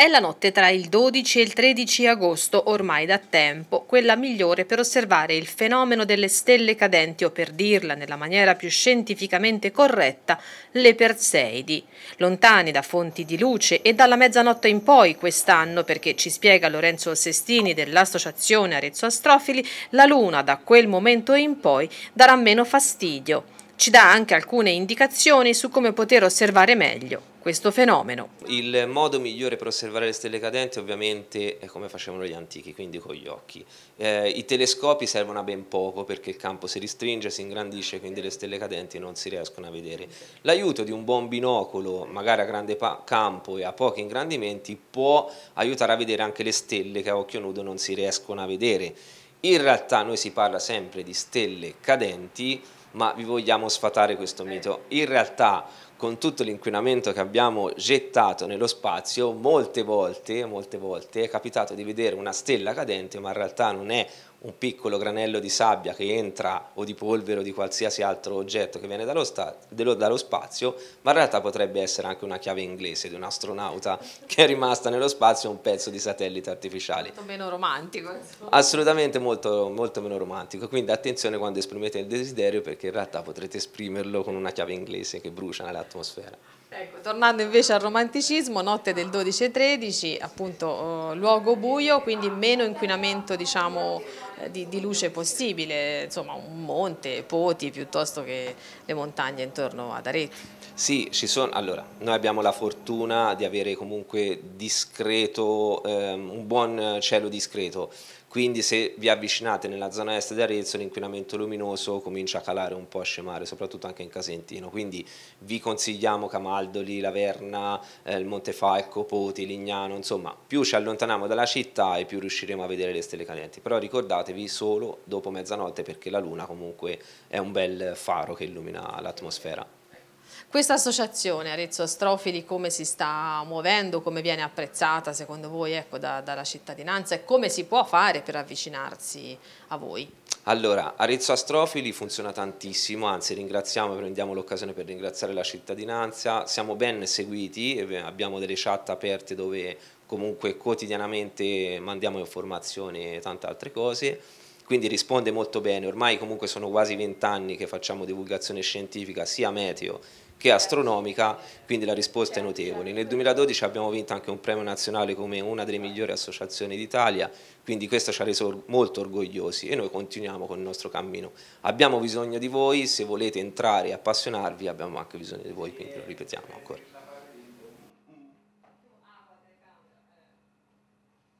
È la notte tra il 12 e il 13 agosto, ormai da tempo, quella migliore per osservare il fenomeno delle stelle cadenti o per dirla nella maniera più scientificamente corretta, le Perseidi. Lontani da fonti di luce e dalla mezzanotte in poi quest'anno, perché ci spiega Lorenzo Sestini dell'Associazione Arezzo Astrofili, la Luna da quel momento in poi darà meno fastidio. Ci dà anche alcune indicazioni su come poter osservare meglio questo fenomeno. Il modo migliore per osservare le stelle cadenti ovviamente è come facevano gli antichi, quindi con gli occhi. Eh, I telescopi servono a ben poco perché il campo si ristringe, si ingrandisce, quindi le stelle cadenti non si riescono a vedere. L'aiuto di un buon binocolo, magari a grande campo e a pochi ingrandimenti, può aiutare a vedere anche le stelle che a occhio nudo non si riescono a vedere. In realtà noi si parla sempre di stelle cadenti, ma vi vogliamo sfatare questo mito. In realtà con tutto l'inquinamento che abbiamo gettato nello spazio, molte volte, molte volte è capitato di vedere una stella cadente, ma in realtà non è un piccolo granello di sabbia che entra o di polvere o di qualsiasi altro oggetto che viene dallo, dallo spazio, ma in realtà potrebbe essere anche una chiave inglese di un astronauta che è rimasta nello spazio un pezzo di satellite artificiale. Molto meno romantico. Insomma. Assolutamente molto, molto meno romantico, quindi attenzione quando esprimete il desiderio perché in realtà potrete esprimerlo con una chiave inglese che brucia nell'atmosfera. Ecco, tornando invece al romanticismo, notte del 12 e 13, appunto eh, luogo buio, quindi meno inquinamento diciamo, eh, di, di, luce possibile, insomma un monte, poti piuttosto che le montagne intorno ad Arezzo. Sì, ci sono, allora, noi abbiamo la fortuna di avere comunque discreto, eh, un buon cielo discreto, quindi se vi avvicinate nella zona est di Arezzo l'inquinamento luminoso comincia a calare un po', a scemare, soprattutto anche in Casentino, quindi vi consigliamo Camaldoli, Laverna, eh, il Montefalco, Poti, Lignano, insomma più ci allontaniamo dalla città e più riusciremo a vedere le stelle cadenti, però ricordatevi solo dopo mezzanotte perché la luna comunque è un bel faro che illumina l'atmosfera. Questa associazione Arezzo Astrofili come si sta muovendo, come viene apprezzata secondo voi ecco, da, dalla cittadinanza e come si può fare per avvicinarsi a voi? Allora, Arezzo Astrofili funziona tantissimo, anzi ringraziamo, prendiamo l'occasione per ringraziare la cittadinanza, siamo ben seguiti, abbiamo delle chat aperte dove comunque quotidianamente mandiamo informazioni e tante altre cose quindi risponde molto bene, ormai comunque sono quasi vent'anni che facciamo divulgazione scientifica sia meteo che astronomica, quindi la risposta è notevole. Nel 2012 abbiamo vinto anche un premio nazionale come una delle migliori associazioni d'Italia, quindi questo ci ha reso molto orgogliosi e noi continuiamo con il nostro cammino. Abbiamo bisogno di voi, se volete entrare e appassionarvi abbiamo anche bisogno di voi, quindi lo ripetiamo ancora.